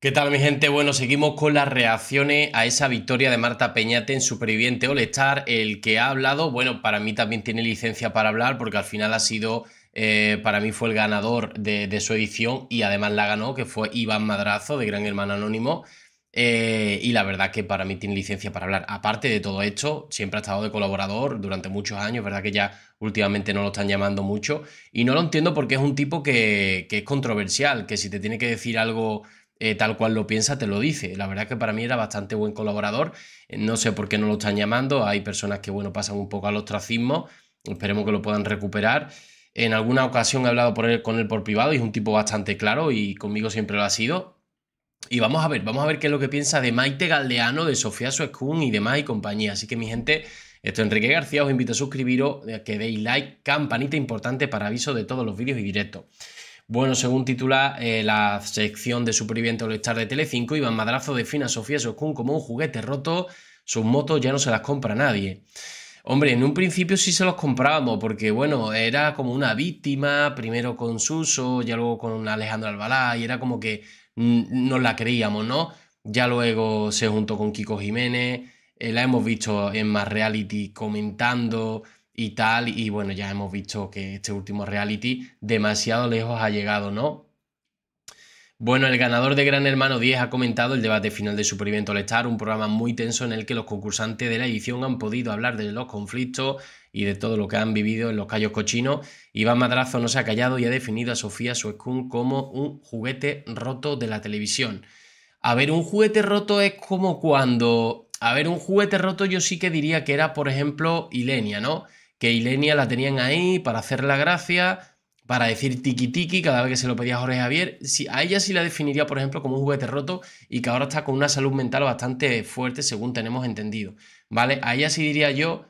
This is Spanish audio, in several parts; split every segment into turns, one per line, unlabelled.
¿Qué tal mi gente? Bueno, seguimos con las reacciones a esa victoria de Marta Peñate en Superviviente All-Star. El que ha hablado, bueno, para mí también tiene licencia para hablar porque al final ha sido, eh, para mí fue el ganador de, su edición y además la ganó, que fue Iván Madrazo de Gran Hermano Anónimo. Eh, y la verdad que para mí tiene licencia para hablar. Aparte de todo esto, siempre ha estado de colaborador durante muchos años, verdad que ya últimamente no lo están llamando mucho. Y no lo entiendo porque es un tipo que, que es controversial, que si te tiene que decir algo eh, tal cual lo piensa, te lo dice. La verdad que para mí era bastante buen colaborador. Eh, no sé por qué no lo están llamando. Hay personas que, bueno, pasan un poco al ostracismo. Esperemos que lo puedan recuperar. En alguna ocasión he hablado por él, con él por privado y es un tipo bastante claro y conmigo siempre lo ha sido. Y vamos a ver, vamos a ver qué es lo que piensa de Maite Galdeano, de Sofía Suescún y demás y compañía. Así que mi gente, esto es Enrique García, os invito a suscribiros, eh, que deis like, campanita importante para aviso de todos los vídeos y directos. Bueno, según titula eh, la sección de Superviviente All-Star de Telecinco, Iván Madrazo define a Sofía Soskun, como un juguete roto, sus motos ya no se las compra nadie. Hombre, en un principio sí se los comprábamos, porque bueno, era como una víctima, primero con Suso, ya luego con Alejandro Albalá, y era como que no la creíamos, ¿no? Ya luego se juntó con Kiko Jiménez, eh, la hemos visto en más reality comentando, y tal, y bueno, ya hemos visto que este último reality demasiado lejos ha llegado, ¿no? Bueno, el ganador de Gran Hermano 10 ha comentado el debate final de Superviviente al Estar, un programa muy tenso en el que los concursantes de la edición han podido hablar de los conflictos y de todo lo que han vivido en los callos cochinos. Iván Madrazo no se ha callado y ha definido a Sofía Suescún como un juguete roto de la televisión. A ver, un juguete roto es como cuando... A ver, un juguete roto yo sí que diría que era, por ejemplo, Ilenia, ¿no? que Ilenia la tenían ahí para hacer la gracia, para decir tiki tiki cada vez que se lo pedía Jorge Javier. Si, a ella sí la definiría, por ejemplo, como un juguete roto y que ahora está con una salud mental bastante fuerte, según tenemos entendido. ¿Vale? A ella sí diría yo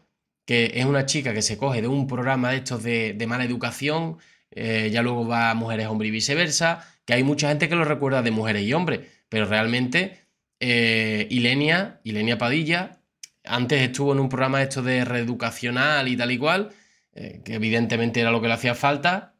que es una chica que se coge de un programa de estos de, mala educación, eh, ya luego va a Mujeres, hombres y viceversa, que hay mucha gente que lo recuerda de Mujeres y Hombres, pero realmente eh, Ilenia, Ilenia Padilla, antes estuvo en un programa esto de reeducacional y tal y cual, eh, que evidentemente era lo que le hacía falta.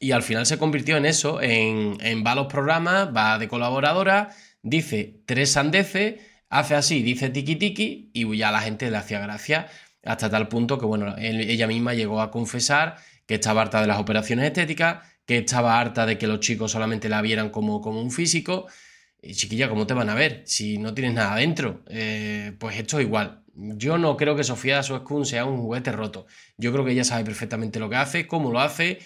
Y al final se convirtió en eso, en, va a los programas, va de colaboradora, dice tres sandeces, hace así, dice tiki tiki, y ya la gente le hacía gracia, hasta tal punto que, bueno, ella misma llegó a confesar que estaba harta de las operaciones estéticas, que estaba harta de que los chicos solamente la vieran como, como un físico, chiquilla, ¿cómo te van a ver? Si no tienes nada dentro, eh, pues esto es igual. Yo no creo que Sofía Suescun sea un juguete roto. Yo creo que ella sabe perfectamente lo que hace, cómo lo hace,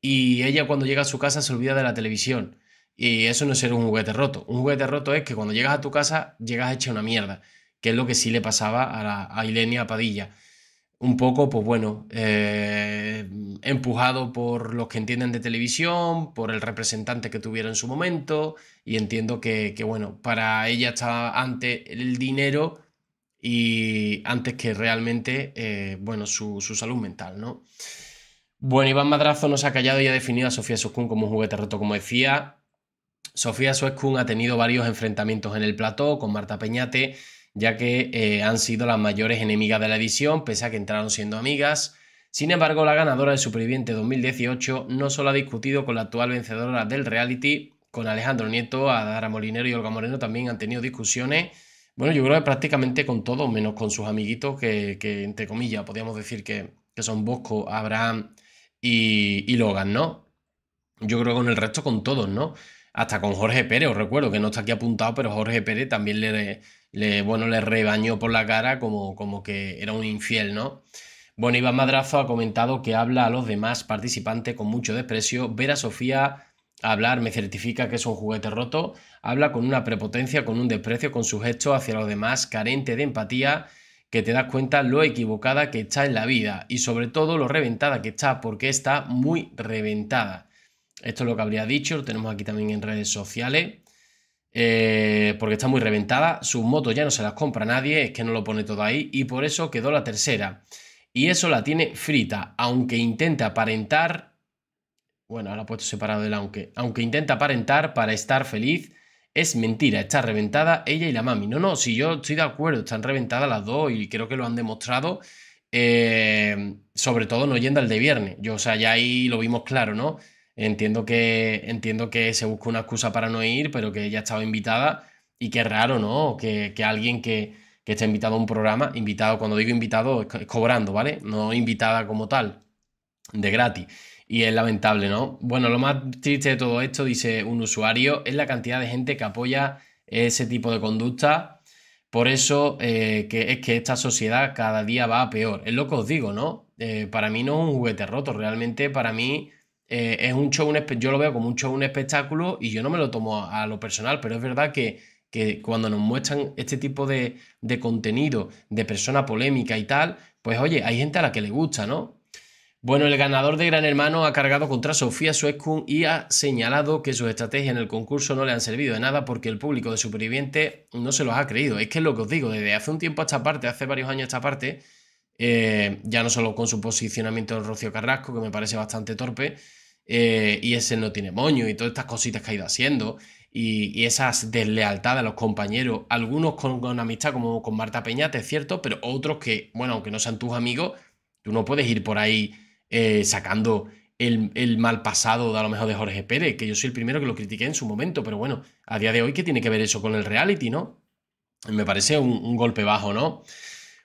y ella cuando llega a su casa se olvida de la televisión. Y eso no es ser un juguete roto. Un juguete roto es que cuando llegas a tu casa llegas hecha una mierda, que es lo que sí le pasaba a, la, a Ilenia Padilla un poco, pues bueno, eh, empujado por los que entienden de televisión, por el representante que tuviera en su momento, y entiendo que, bueno, para ella estaba ante el dinero y antes que realmente, eh, bueno, su, salud mental, ¿no? Bueno, Iván Madrazo nos ha callado y ha definido a Sofía Suskun como un juguete roto, como decía. Sofía Suskun ha tenido varios enfrentamientos en el plató con Marta Peñate, ya que eh, han sido las mayores enemigas de la edición, pese a que entraron siendo amigas. Sin embargo, la ganadora de Superviviente 2018 no solo ha discutido con la actual vencedora del reality, con Alejandro Nieto, Adara Molinero y Olga Moreno también han tenido discusiones. Bueno, yo creo que prácticamente con todos, menos con sus amiguitos, que, entre comillas podríamos decir que, son Bosco, Abraham y, y, Logan, ¿no? Yo creo que con el resto, con todos, ¿no? Hasta con Jorge Pérez, os recuerdo que no está aquí apuntado, pero Jorge Pérez también le, le, bueno, le rebañó por la cara como, como que era un infiel, ¿no? Bueno, Iván Madrazo ha comentado que habla a los demás participantes con mucho desprecio. Ver a Sofía hablar me certifica que es un juguete roto. Habla con una prepotencia, con un desprecio, con su gesto hacia los demás, carente de empatía, que te das cuenta lo equivocada que está en la vida y sobre todo lo reventada que está, porque está muy reventada. Esto es lo que habría dicho, lo tenemos aquí también en redes sociales. Eh, porque está muy reventada. Sus motos ya no se las compra nadie, es que no lo pone todo ahí y por eso quedó la tercera. Y eso la tiene frita, aunque intenta aparentar. Bueno, ahora he puesto separado el aunque. Aunque intenta aparentar para estar feliz, es mentira, está reventada ella y la mami. No, no, si yo estoy de acuerdo, están reventadas las dos y creo que lo han demostrado. Eh, sobre todo no yendo al de viernes. Yo, o sea, ya ahí lo vimos claro, ¿no? Entiendo que, entiendo que se busca una excusa para no ir, pero que ella estaba invitada y qué raro, ¿no? Que, alguien que, que invitado a un programa, invitado, cuando digo invitado, es cobrando, ¿vale? No invitada como tal, de gratis. Y es lamentable, ¿no? Bueno, lo más triste de todo esto, dice un usuario, es la cantidad de gente que apoya ese tipo de conducta. Por eso eh, que es que esta sociedad cada día va peor. Es lo que os digo, ¿no? Eh, para mí no es un juguete roto, realmente para mí eh, es un show, un yo lo veo como un show, un espectáculo y yo no me lo tomo a, lo personal, pero es verdad que, cuando nos muestran este tipo de, de, contenido, de persona polémica y tal, pues oye, hay gente a la que le gusta, ¿no? Bueno, el ganador de Gran Hermano ha cargado contra Sofía Suezkun y ha señalado que sus estrategias en el concurso no le han servido de nada porque el público de Superviviente no se los ha creído. Es que es lo que os digo, desde hace un tiempo a esta parte, hace varios años a esta parte, eh, ya no solo con su posicionamiento de Rocío Carrasco, que me parece bastante torpe, eh, y ese no tiene moño y todas estas cositas que ha ido haciendo, y, y esas deslealtades a los compañeros, algunos con, con, amistad como con Marta Peñate, es cierto, pero otros que, bueno, aunque no sean tus amigos, tú no puedes ir por ahí eh, sacando el, mal pasado de a lo mejor de Jorge Pérez, que yo soy el primero que lo critiqué en su momento, pero bueno, a día de hoy, ¿qué tiene que ver eso con el reality, no? Me parece un golpe bajo, ¿no?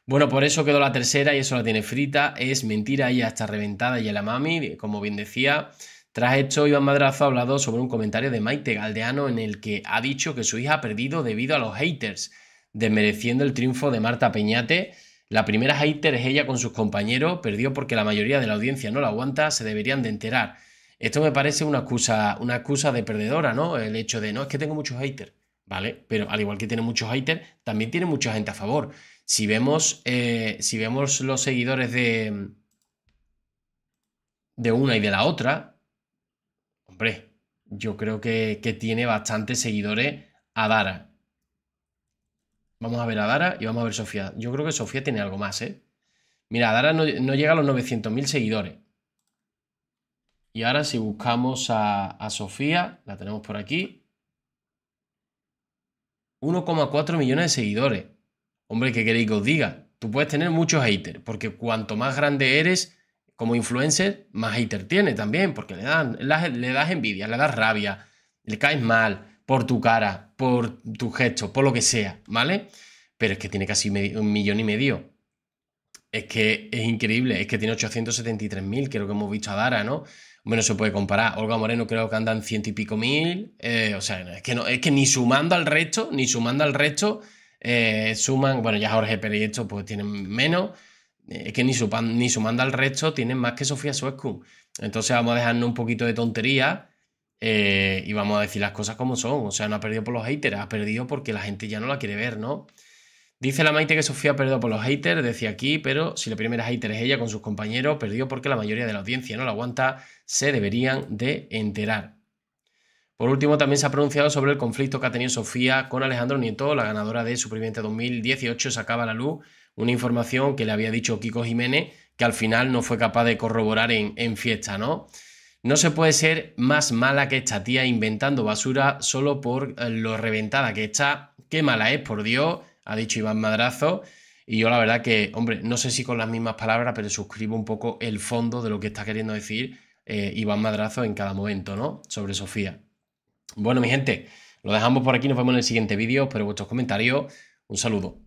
Bueno, por eso quedó la tercera y eso la tiene frita. Es mentira, ella está reventada y a la mami, como bien decía. Tras esto, Iván Madrazo ha hablado sobre un comentario de Maite Galdeano en el que ha dicho que su hija ha perdido debido a los haters, desmereciendo el triunfo de Marta Peñate. La primera hater es ella con sus compañeros, perdió porque la mayoría de la audiencia no la aguanta, se deberían de enterar. Esto me parece una excusa, una excusa de perdedora, ¿no? El hecho de, no, es que tengo muchos haters, ¿vale? Pero al igual que tiene muchos haters, también tiene mucha gente a favor. Si vemos, eh, si vemos los seguidores de, de una y de la otra, hombre, yo creo que, tiene bastantes seguidores a Dara. Vamos a ver a Dara y vamos a ver Sofía. Yo creo que Sofía tiene algo más, ¿eh? Mira, Dara no, no llega a los 900.000 seguidores. Y ahora si buscamos a, a Sofía, la tenemos por aquí. 1,4 millones de seguidores. Hombre, ¿qué queréis que os diga? Tú puedes tener muchos haters, porque cuanto más grande eres como influencer, más hater tiene también, porque le, dan, le das envidia, le das rabia, le caes mal por tu cara, por tu gesto, por lo que sea, ¿vale? Pero es que tiene casi un millón y medio. Es que es increíble, es que tiene 873.000, creo que hemos visto a Dara, ¿no? Bueno, se puede comparar. Olga Moreno creo que andan ciento y pico mil. Eh, o sea, que, no, es que ni sumando al resto, ni sumando al resto, eh, suman, bueno, ya Jorge Pérez y esto pues tienen menos, eh, es que ni, supan, ni sumando al resto tienen más que Sofía Suescu. Entonces vamos a dejarnos un poquito de tontería eh, y vamos a decir las cosas como son. O sea, no ha perdido por los haters, ha perdido porque la gente ya no la quiere ver, ¿no? Dice la Maite que Sofía ha perdido por los haters, decía aquí, pero si la primera hater es ella con sus compañeros, perdió porque la mayoría de la audiencia no la aguanta, se deberían de enterar. Por último, también se ha pronunciado sobre el conflicto que ha tenido Sofía con Alejandro Nieto, la ganadora de Superviviente 2018, sacaba a la luz una información que le había dicho Kiko Jiménez, que al final no fue capaz de corroborar en, fiesta, ¿no? No se puede ser más mala que esta tía inventando basura solo por eh, lo reventada que está. Qué mala es, por Dios, ha dicho Iván Madrazo. Y yo la verdad que, hombre, no sé si con las mismas palabras, pero suscribo un poco el fondo de lo que está queriendo decir eh, Iván Madrazo en cada momento, ¿no? Sobre Sofía. Bueno, mi gente, lo dejamos por aquí, nos vemos en el siguiente vídeo, espero vuestros comentarios, un saludo.